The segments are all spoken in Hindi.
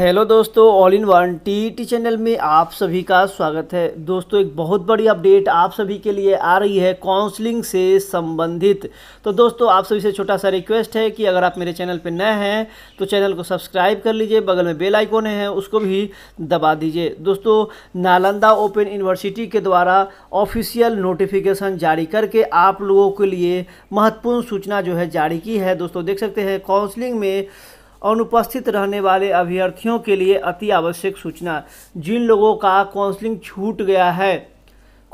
हेलो दोस्तों all in one T T channel में आप सभी का स्वागत है दोस्तों एक बहुत बड़ी अपडेट आप सभी के लिए आ रही है काउंसलिंग से संबंधित तो दोस्तों आप सभी से छोटा सा रिक्वेस्ट है कि अगर आप मेरे चैनल पर नए हैं तो चैनल को सब्सक्राइब कर लीजिए बगल में बेल आइकॉन है उसको भी दबा दीजिए दोस्तों नालंदा ओपन यूनिवर्सिटी के द्वारा ऑफिशियल नोटिफिकेशन जारी करके आप लोगों के लिए महत्वपूर्ण सूचना जो है जारी की है दोस्तों देख सकते हैं काउंसलिंग में अनुपस्थित रहने वाले अभ्यर्थियों के लिए अति आवश्यक सूचना जिन लोगों का काउंसलिंग छूट गया है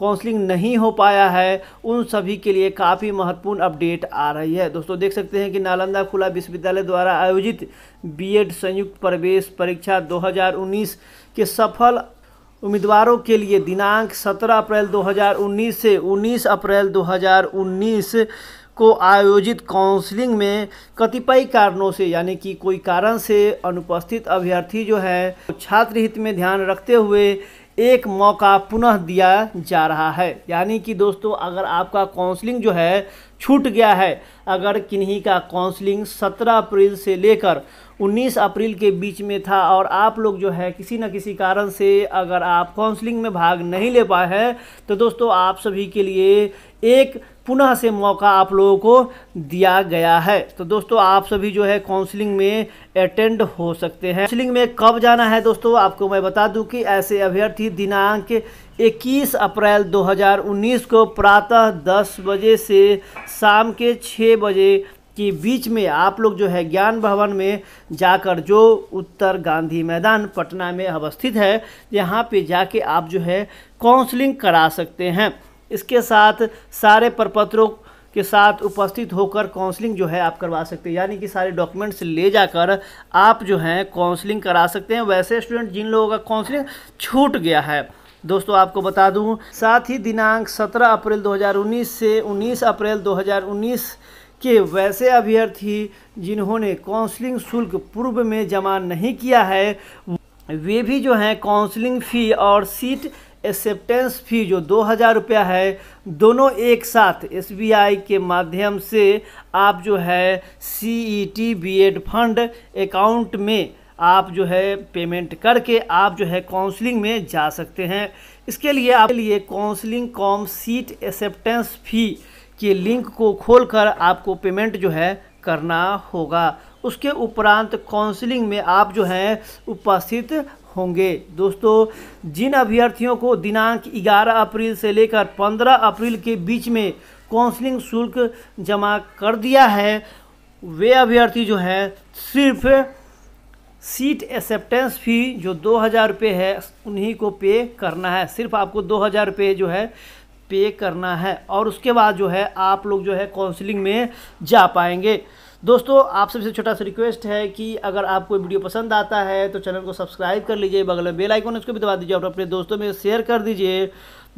काउंसलिंग नहीं हो पाया है उन सभी के लिए काफ़ी महत्वपूर्ण अपडेट आ रही है दोस्तों देख सकते हैं कि नालंदा खुला विश्वविद्यालय द्वारा आयोजित बीएड संयुक्त प्रवेश परीक्षा 2019 के सफल उम्मीदवारों के लिए दिनांक 17 अप्रैल 2019 से 19 अप्रैल 2019 को आयोजित काउंसलिंग में कतिपय कारणों से यानी कि कोई कारण से अनुपस्थित अभ्यर्थी जो है छात्र हित में ध्यान रखते हुए एक मौका पुनः दिया जा रहा है यानी कि दोस्तों अगर आपका काउंसलिंग जो है छूट गया है अगर किन्हीं का काउंसलिंग 17 अप्रैल से लेकर 19 अप्रैल के बीच में था और आप लोग जो है किसी न किसी कारण से अगर आप काउंसलिंग में भाग नहीं ले पाए हैं तो दोस्तों आप सभी के लिए एक पुनः से मौका आप लोगों को दिया गया है तो दोस्तों आप सभी जो है काउंसलिंग में अटेंड हो सकते हैं काउंसलिंग में कब जाना है दोस्तों आपको मैं बता दूं कि ऐसे अभ्यर्थी दिनांक 21 अप्रैल 2019 को प्रातः 10 बजे से शाम के 6 बजे के बीच में आप लोग जो है ज्ञान भवन में जाकर जो उत्तर गांधी मैदान पटना में अवस्थित है यहाँ पे जाके आप जो है काउंसलिंग करा सकते हैं इसके साथ सारे प्रपत्रों के साथ उपस्थित होकर काउंसलिंग जो है आप करवा सकते हैं यानी कि सारे डॉक्यूमेंट्स ले जाकर आप जो हैं काउंसलिंग करा सकते हैं वैसे स्टूडेंट जिन लोगों का काउंसलिंग छूट गया है दोस्तों आपको बता दूं साथ ही दिनांक 17 अप्रैल 2019 से 19 अप्रैल 2019 के वैसे अभ्यर्थी जिन्होंने काउंसलिंग शुल्क पूर्व में जमा नहीं किया है वे भी जो हैं काउंसलिंग फ़ी और सीट एक्सेप्टेंस फ़ी जो दो हज़ार रुपया है दोनों एक साथ एसबीआई के माध्यम से आप जो है सीईटी बीएड फंड अकाउंट में आप जो है पेमेंट करके आप जो है काउंसलिंग में जा सकते हैं इसके लिए आपके लिए counselling com seat acceptance fee के लिंक को खोलकर आपको पेमेंट जो है करना होगा उसके उपरांत काउंसलिंग में आप जो हैं उपस्थित होंगे दोस्तों जिन अभ्यर्थियों को दिनांक 11 अप्रैल से लेकर 15 अप्रैल के बीच में काउंसलिंग शुल्क जमा कर दिया है वे अभ्यर्थी जो हैं सिर्फ सीट एक्सेप्टेंस फी जो दो हज़ार रुपये है उन्हीं को पे करना है सिर्फ आपको दो हज़ार रुपये जो है पे करना है और उसके बाद जो है आप लोग जो है काउंसलिंग में जा पाएंगे दोस्तों आप सबसे छोटा सा रिक्वेस्ट है कि अगर आपको वीडियो पसंद आता है तो चैनल को सब्सक्राइब कर लीजिए बगल में बेल आइकन उसको भी दबा दीजिए और अपने दोस्तों में शेयर कर दीजिए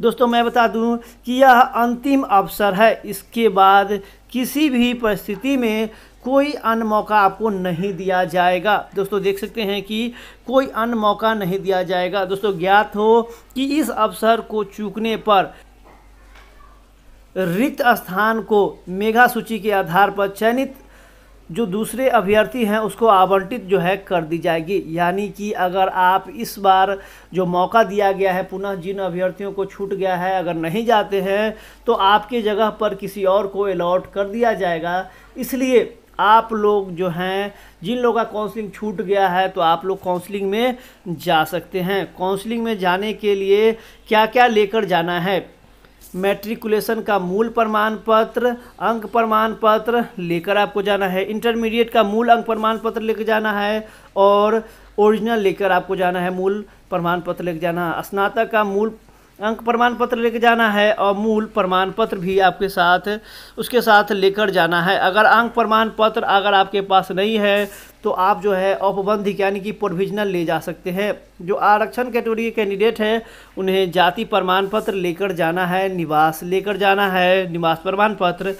दोस्तों मैं बता दूं कि यह अंतिम अवसर है इसके बाद किसी भी परिस्थिति में कोई अन्य मौका आपको नहीं दिया जाएगा दोस्तों देख सकते हैं कि कोई अन्य मौका नहीं दिया जाएगा दोस्तों ज्ञात हो कि इस अवसर को चूकने पर रिक्त स्थान को मेघा सूची के आधार पर चयनित जो दूसरे अभ्यर्थी हैं उसको आवंटित जो है कर दी जाएगी यानी कि अगर आप इस बार जो मौका दिया गया है पुनः जिन अभ्यर्थियों को छूट गया है अगर नहीं जाते हैं तो आपके जगह पर किसी और को अलॉट कर दिया जाएगा इसलिए आप लोग जो हैं जिन लोगों का काउंसलिंग छूट गया है तो आप लोग काउंसलिंग में जा सकते हैं काउंसलिंग में जाने के लिए क्या क्या लेकर जाना है मैट्रिकुलेशन का मूल प्रमाण पत्र अंक प्रमाण पत्र लेकर आपको जाना है इंटरमीडिएट का मूल अंक प्रमाण पत्र लेकर जाना है और ओरिजिनल लेकर आपको जाना है मूल प्रमाण पत्र लेकर जाना है स्नातक का मूल अंक प्रमाण पत्र लेके जाना है और मूल प्रमाण पत्र भी आपके साथ उसके साथ लेकर जाना है अगर अंक प्रमाण पत्र अगर आपके पास नहीं है तो आप जो है औपबंधिक यानी कि प्रोविजनल ले जा सकते हैं जो आरक्षण कैटेगरी के कैंडिडेट हैं उन्हें जाति प्रमाण पत्र लेकर जाना है निवास लेकर जाना है निवास प्रमाण पत्र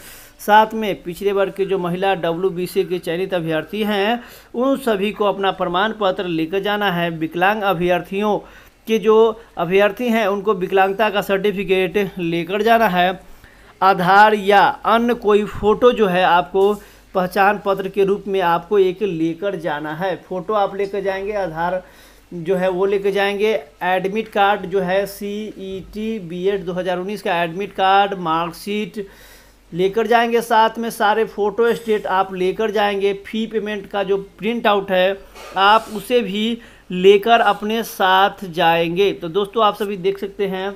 साथ में पिछले वर्ग के जो महिला डब्ल्यू के चयनित अभ्यर्थी हैं उन सभी को अपना प्रमाण पत्र लेकर जाना है विकलांग अभ्यर्थियों कि जो अभ्यर्थी हैं उनको विकलांगता का सर्टिफिकेट लेकर जाना है आधार या अन्य कोई फ़ोटो जो है आपको पहचान पत्र के रूप में आपको एक लेकर जाना है फ़ोटो आप लेकर जाएंगे आधार जो है वो लेकर जाएंगे एडमिट कार्ड जो है C E T B Ed दो का एडमिट कार्ड मार्कशीट लेकर जाएंगे साथ में सारे फ़ोटो स्टेट आप लेकर जाएंगे फ़ी पेमेंट का जो प्रिंट आउट है आप उसे भी लेकर अपने साथ जाएंगे तो दोस्तों आप सभी देख सकते हैं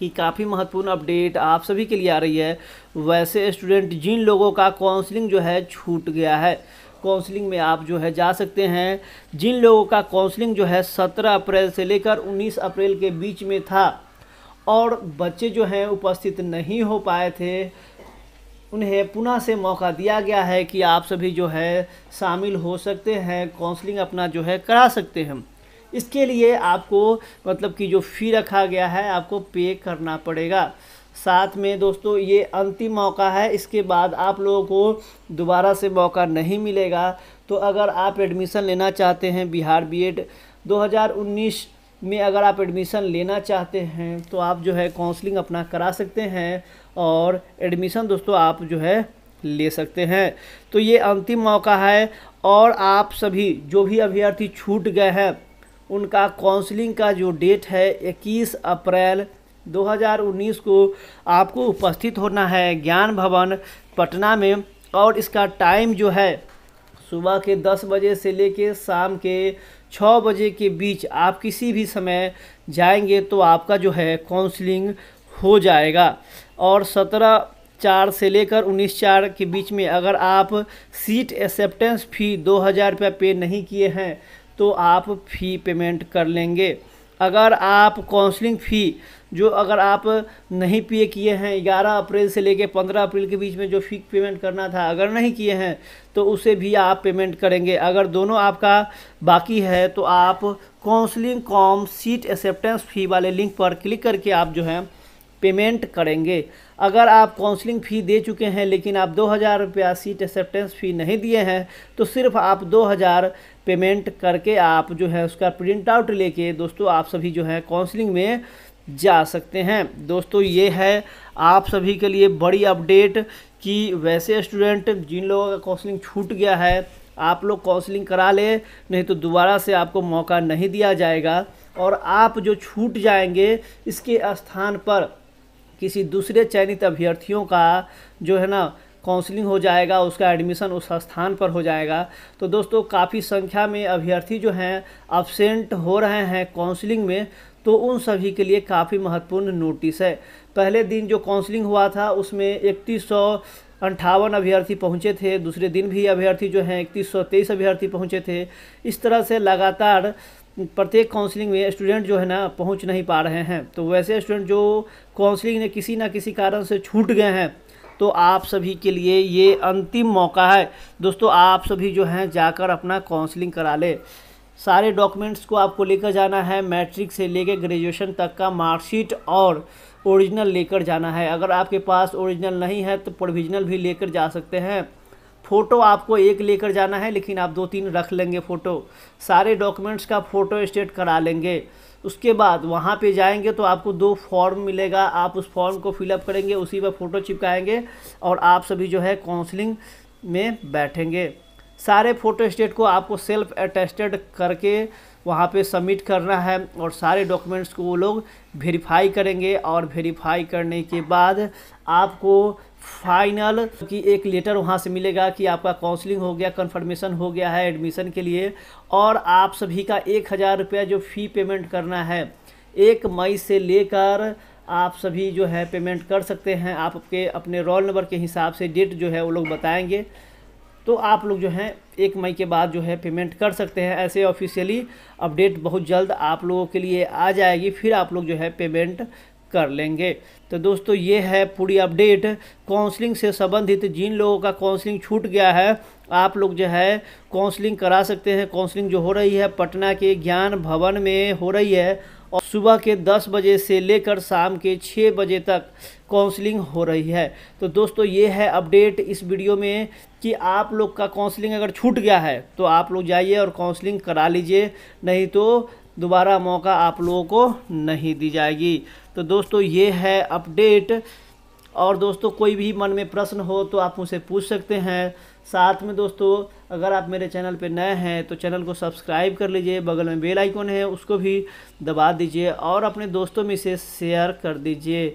कि काफ़ी महत्वपूर्ण अपडेट आप सभी के लिए आ रही है वैसे स्टूडेंट जिन लोगों का काउंसलिंग जो है छूट गया है काउंसलिंग में आप जो है जा सकते हैं जिन लोगों का काउंसलिंग जो है 17 अप्रैल से लेकर 19 अप्रैल के बीच में था और बच्चे जो हैं उपस्थित नहीं हो पाए थे उन्हें पुनः से मौका दिया गया है कि आप सभी जो है शामिल हो सकते हैं काउंसलिंग अपना जो है करा सकते हैं इसके लिए आपको मतलब कि जो फ़ी रखा गया है आपको पे करना पड़ेगा साथ में दोस्तों ये अंतिम मौका है इसके बाद आप लोगों को दोबारा से मौका नहीं मिलेगा तो अगर आप एडमिशन लेना चाहते हैं बिहार बीएड 2019 में अगर आप एडमिशन लेना चाहते हैं तो आप जो है काउंसलिंग अपना करा सकते हैं और एडमिशन दोस्तों आप जो है ले सकते हैं तो ये अंतिम मौका है और आप सभी जो भी अभ्यर्थी छूट गए हैं उनका काउंसलिंग का जो डेट है 21 अप्रैल 2019 को आपको उपस्थित होना है ज्ञान भवन पटना में और इसका टाइम जो है सुबह के 10 बजे से लेके शाम के छः बजे के बीच आप किसी भी समय जाएंगे तो आपका जो है काउंसलिंग हो जाएगा और सत्रह चार से लेकर उन्नीस चार के बीच में अगर आप सीट एक्सेप्टेंस फ़ी दो हज़ार रुपया पे नहीं किए हैं तो आप फ़ी पेमेंट कर लेंगे अगर आप काउंसलिंग फ़ी जो अगर आप नहीं पे किए हैं 11 अप्रैल से लेकर 15 अप्रैल के बीच में जो फी पेमेंट करना था अगर नहीं किए हैं तो उसे भी आप पेमेंट करेंगे अगर दोनों आपका बाकी है तो आप counselling com seat acceptance fee वाले लिंक पर क्लिक करके आप जो है पेमेंट करेंगे अगर आप काउंसलिंग फ़ी दे चुके हैं लेकिन आप दो हज़ार रुपया सीट एक्सेप्टेंस फ़ी नहीं दिए हैं तो सिर्फ आप दो हज़ार पेमेंट करके आप जो है उसका प्रिंट आउट लेके दोस्तों आप सभी जो है काउंसलिंग में जा सकते हैं दोस्तों ये है आप सभी के लिए बड़ी अपडेट कि वैसे स्टूडेंट जिन लोगों का काउंसलिंग छूट गया है आप लोग काउंसलिंग करा ले नहीं तो दोबारा से आपको मौका नहीं दिया जाएगा और आप जो छूट जाएंगे इसके स्थान पर किसी दूसरे चयनित अभ्यर्थियों का जो है ना काउंसलिंग हो जाएगा उसका एडमिशन उस स्थान पर हो जाएगा तो दोस्तों काफ़ी संख्या में अभ्यर्थी जो हैं अबसेंट हो रहे हैं काउंसलिंग में तो उन सभी के लिए काफ़ी महत्वपूर्ण नोटिस है पहले दिन जो काउंसलिंग हुआ था उसमें इकतीस सौ अंठावन अभ्यर्थी पहुंचे थे दूसरे दिन भी अभ्यर्थी जो हैं इकतीस सौ तेईस अभ्यर्थी पहुँचे थे इस तरह से लगातार प्रत्येक काउंसलिंग में स्टूडेंट जो है ना पहुंच नहीं पा रहे हैं तो वैसे स्टूडेंट जो काउंसलिंग में किसी ना किसी कारण से छूट गए हैं तो आप सभी के लिए ये अंतिम मौका है दोस्तों आप सभी जो हैं जाकर अपना काउंसलिंग करा ले सारे डॉक्यूमेंट्स को आपको लेकर जाना है मैट्रिक से लेकर ग्रेजुएशन तक का मार्कशीट और ओरिजिनल लेकर जाना है अगर आपके पास ओरिजिनल नहीं है तो प्रोविजनल भी लेकर जा सकते हैं फ़ोटो आपको एक लेकर जाना है लेकिन आप दो तीन रख लेंगे फ़ोटो सारे डॉक्यूमेंट्स का फ़ोटो स्टेट करा लेंगे उसके बाद वहाँ पे जाएंगे तो आपको दो फॉर्म मिलेगा आप उस फॉर्म को फिलअप करेंगे उसी पर फ़ोटो चिपकाएंगे और आप सभी जो है काउंसलिंग में बैठेंगे सारे फ़ोटो स्टेट को आपको सेल्फ अटेस्टेड करके वहाँ पे सबमिट करना है और सारे डॉक्यूमेंट्स को वो लोग वेरीफाई करेंगे और वेरीफाई करने के बाद आपको फाइनल की एक लेटर वहाँ से मिलेगा कि आपका काउंसलिंग हो गया कंफर्मेशन हो गया है एडमिशन के लिए और आप सभी का एक हज़ार रुपया जो फ़ी पेमेंट करना है एक मई से लेकर आप सभी जो है पेमेंट कर सकते हैं आप आपके अपने रोल नंबर के हिसाब से डेट जो है वो लोग बताएंगे तो आप लोग जो हैं एक मई के बाद जो है पेमेंट कर सकते हैं ऐसे ऑफिशियली अपडेट बहुत जल्द आप लोगों के लिए आ जाएगी फिर आप लोग जो है पेमेंट कर लेंगे तो दोस्तों ये है पूरी अपडेट काउंसलिंग से संबंधित जिन लोगों का काउंसलिंग छूट गया है आप लोग जो है काउंसलिंग करा सकते हैं काउंसलिंग जो हो रही है पटना के ज्ञान भवन में हो रही है और सुबह के 10 बजे से लेकर शाम के 6 बजे तक काउंसलिंग हो रही है तो दोस्तों ये है अपडेट इस वीडियो में कि आप लोग का काउंसलिंग अगर छूट गया है तो आप लोग जाइए और काउंसलिंग करा लीजिए नहीं तो दोबारा मौका आप लोगों को नहीं दी जाएगी तो दोस्तों ये है अपडेट और दोस्तों कोई भी मन में प्रश्न हो तो आप मुझसे पूछ सकते हैं साथ में दोस्तों अगर आप मेरे चैनल पर नए हैं तो चैनल को सब्सक्राइब कर लीजिए बगल में बेल आइकॉन है उसको भी दबा दीजिए और अपने दोस्तों में इसे शेयर कर दीजिए